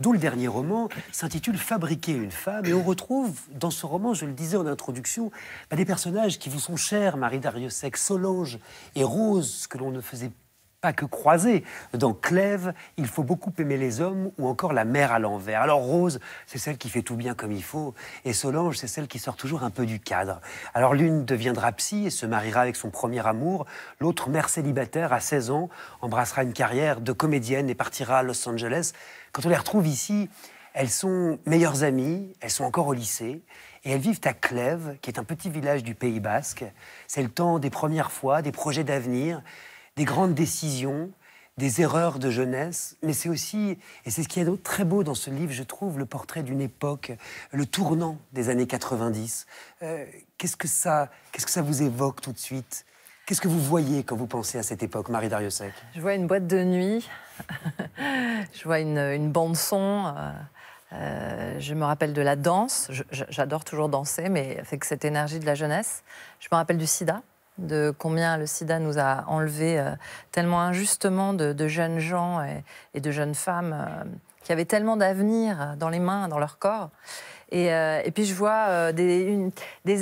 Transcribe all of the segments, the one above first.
dont le dernier roman s'intitule Fabriquer une femme. Et on retrouve dans ce roman, je le disais en introduction, bah, des personnages qui vous sont chers, Marie d'Ariosec, Solange et Rose, que l'on ne faisait pas que croiser Dans Clèves, il faut beaucoup aimer les hommes ou encore la mer à l'envers. Alors Rose, c'est celle qui fait tout bien comme il faut, et Solange, c'est celle qui sort toujours un peu du cadre. Alors l'une deviendra psy et se mariera avec son premier amour, l'autre, mère célibataire à 16 ans, embrassera une carrière de comédienne et partira à Los Angeles. Quand on les retrouve ici, elles sont meilleures amies, elles sont encore au lycée, et elles vivent à Clèves, qui est un petit village du Pays basque. C'est le temps des premières fois, des projets d'avenir des grandes décisions, des erreurs de jeunesse, mais c'est aussi, et c'est ce qui est très beau dans ce livre, je trouve, le portrait d'une époque, le tournant des années 90. Euh, qu'est-ce, que ça, que ça vous évoque tout de suite Qu'est-ce que vous voyez quand vous pensez à cette époque, Marie Dariussec Je vois une boîte de nuit, je vois une, bande-son. Euh, euh, je me rappelle de la danse. J'adore toujours danser, mais avec cette énergie de la jeunesse. Je me rappelle du sida de combien le sida nous a enlevé euh, tellement injustement de, jeunes gens et, de jeunes femmes euh, qui avaient tellement d'avenir dans les mains, dans leur corps. Et, euh, puis je vois des,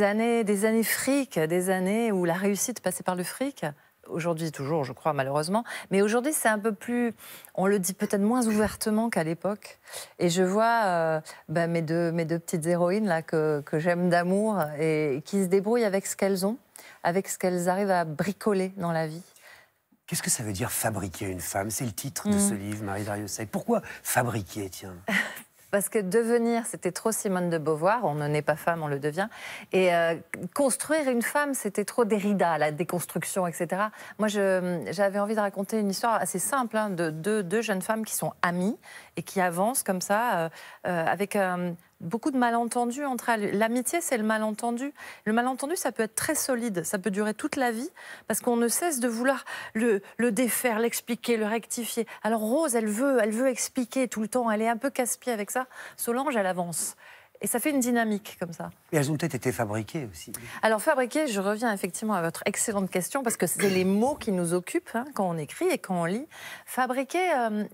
années, des années fric, des années où la réussite passait par le fric. Aujourd'hui, toujours, je crois, malheureusement. Mais aujourd'hui, c'est un peu plus. On le dit peut-être moins ouvertement qu'à l'époque. Et je vois bah, mes, deux, petites héroïnes là, que j'aime d'amour et qui se débrouillent avec ce qu'elles ont avec ce qu'elles arrivent à bricoler dans la vie. Qu'est-ce que ça veut dire fabriquer une femme C'est le titre de mm. ce livre, Marie Dariussec. Pourquoi fabriquer, tiens Parce que devenir, c'était trop Simone de Beauvoir, on ne naît pas femme, on le devient. Et euh, construire une femme, c'était trop Derrida, la déconstruction, etc. Moi, j'avais envie de raconter une histoire assez simple hein, de deux jeunes femmes qui sont amies et qui avancent comme ça, euh, euh, avec un beaucoup de malentendus entre elles. L'amitié, c'est le malentendu. Le malentendu, ça peut être très solide, ça peut durer toute la vie, parce qu'on ne cesse de vouloir le, défaire, l'expliquer, le rectifier. Alors Rose, elle veut, elle veut expliquer tout le temps, elle est un peu casse-pied avec ça. Solange, elle avance. Et ça fait une dynamique comme ça. Et elles ont peut-être été fabriquées aussi. Alors fabriquées, je reviens effectivement à votre excellente question parce que c'est les mots qui nous occupent hein, quand on écrit et quand on lit. Fabriquées, euh,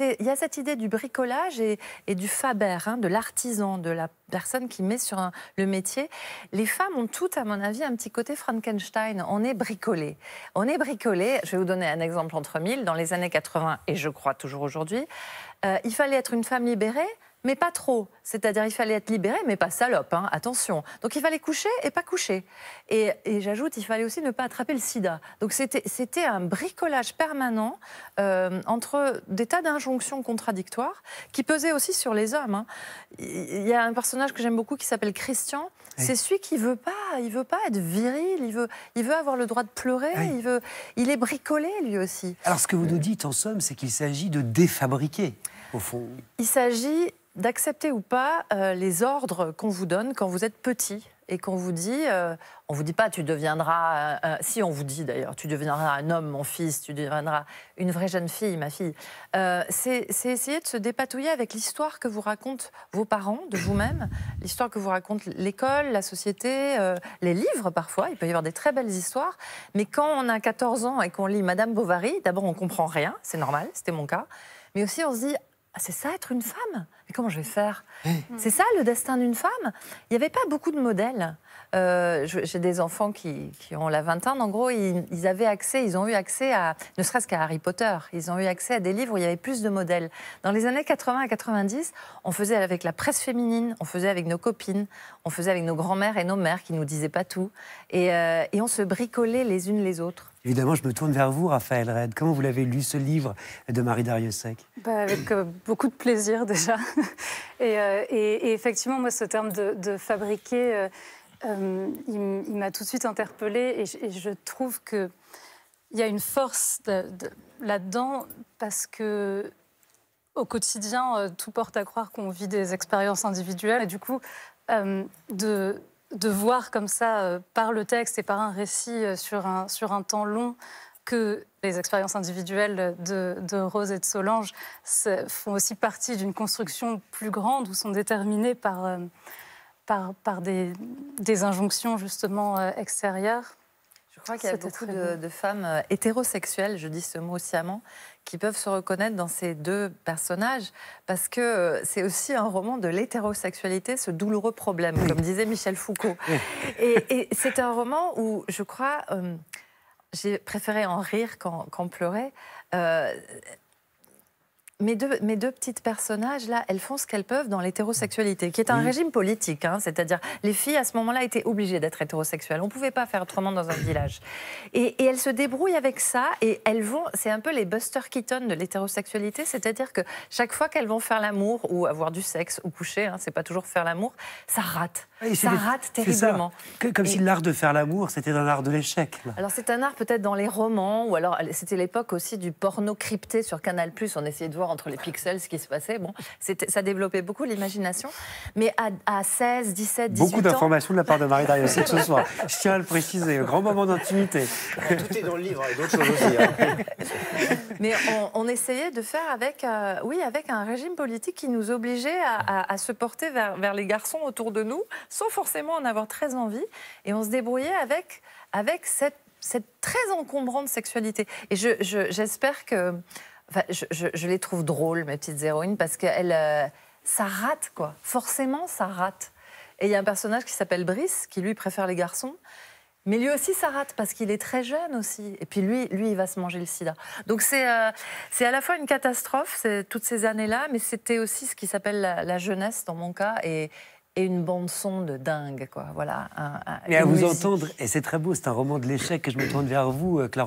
il y a cette idée du bricolage et, du faber, hein, de l'artisan, de la personne qui met sur le métier. Les femmes ont toutes, à mon avis, un petit côté Frankenstein. On est bricolées. On est bricolées, Je vais vous donner un exemple entre mille. Dans les années 80 et je crois toujours aujourd'hui, euh, il fallait être une femme libérée mais pas trop. C'est-à-dire, il fallait être libéré, mais pas salope, hein. attention. Donc, il fallait coucher et pas coucher. Et, j'ajoute, il fallait aussi ne pas attraper le sida. Donc, c'était un bricolage permanent euh, entre des tas d'injonctions contradictoires qui pesaient aussi sur les hommes. Hein. Il y a un personnage que j'aime beaucoup qui s'appelle Christian. C'est celui qui veut pas, il veut pas être viril, il veut, il veut avoir le droit de pleurer, il, veut, il est bricolé lui aussi. Alors, ce que vous nous dites, en somme, c'est qu'il s'agit de défabriquer. Au fond. Il s'agit d'accepter ou pas euh, les ordres qu'on vous donne quand vous êtes petit et qu'on vous dit, euh, on vous dit pas tu deviendras, si on vous dit d'ailleurs, tu deviendras un homme, mon fils, tu deviendras une vraie jeune fille, ma fille. Euh, c'est essayer de se dépatouiller avec l'histoire que vous racontent vos parents de vous-même, l'histoire que vous raconte l'école, la société, les livres parfois. Il peut y avoir des très belles histoires, mais quand on a 14 ans et qu'on lit Madame Bovary, d'abord on comprend rien, c'est normal, c'était mon cas. Mais aussi on se dit ah, c'est ça être une femme Mais comment je vais faire eh. C'est ça le destin d'une femme Il n'y avait pas beaucoup de modèles. Euh, j'ai des enfants qui, ont la vingtaine. En gros, ils, avaient accès, ils ont eu accès à, ne serait-ce qu'à Harry Potter, ils ont eu accès à des livres où il y avait plus de modèles. Dans les années 80 à 90, on faisait avec la presse féminine, on faisait avec nos copines, on faisait avec nos grands-mères et nos mères qui nous disaient pas tout. et euh, on se bricolait les unes les autres. Évidemment, je me tourne vers vous, Raphaël Red. Comment vous l'avez lu, ce livre de Marie Dariussec bah, Avec euh, beaucoup de plaisir, déjà. Euh, et, effectivement, moi, ce terme de, fabriquer, euh, il, m'a tout de suite interpellée. Et, je, trouve qu'il y a une force là-dedans, parce que au quotidien, tout porte à croire qu'on vit des expériences individuelles. Et du coup, de de voir comme ça, euh, par le texte et par un récit euh, sur, un, temps long, que les expériences individuelles de, Rose et de Solange font aussi partie d'une construction plus grande ou sont déterminées par, euh, des, des, injonctions justement extérieures. Je crois qu'il y a beaucoup de, femmes euh, hétérosexuelles, je dis ce mot sciemment, qui peuvent se reconnaître dans ces deux personnages, parce que euh, c'est aussi un roman de l'hétérosexualité, ce douloureux problème, comme disait Michel Foucault. Et, c'est un roman où, je crois, euh, j'ai préféré en rire qu'en pleurer mes deux, petites personnages, là, elles font ce qu'elles peuvent dans l'hétérosexualité, qui est un régime politique. Hein. C'est-à-dire, les filles, à ce moment-là, étaient obligées d'être hétérosexuelles. On ne pouvait pas faire autrement dans un village. Et, elles se débrouillent avec ça, et elles vont... C'est un peu les Buster Keaton de l'hétérosexualité, c'est-à-dire que chaque fois qu'elles vont faire l'amour, ou avoir du sexe, ou coucher, hein, c'est pas toujours faire l'amour, ça rate ça rate terriblement. Comme si l'art de faire l'amour, c'était un art de l'échec. Alors c'est un art peut-être dans les romans, ou alors c'était l'époque aussi du porno crypté sur Canal+, on essayait de voir entre les pixels ce qui se passait. Bon, ça développait beaucoup l'imagination. Mais à, 16, 17, 18 Beaucoup d'informations de la part de Marie que ce soir. Je tiens à le préciser, grand moment d'intimité. Tout est dans le livre, et d'autres choses aussi. Hein. Mais on, essayait de faire avec, euh, avec un régime politique qui nous obligeait à, se porter vers, les garçons autour de nous, sans forcément en avoir très envie. Et on se débrouillait avec, cette, très encombrante sexualité. Et j'espère que. Enfin, je, les trouve drôles, mes petites héroïnes, parce que euh, ça rate, quoi. Forcément, ça rate. Et il y a un personnage qui s'appelle Brice, qui lui préfère les garçons. Mais lui aussi, ça rate parce qu'il est très jeune aussi. Et puis lui, lui, il va se manger le sida. Donc c'est euh, à la fois une catastrophe, toutes ces années-là, mais c'était aussi ce qui s'appelle la, jeunesse dans mon cas. Et, une bande son de dingue, quoi. Voilà. mais à vous entendre, et c'est très beau, c'est un roman de l'échec que je me tourne vers vous, euh, Clara.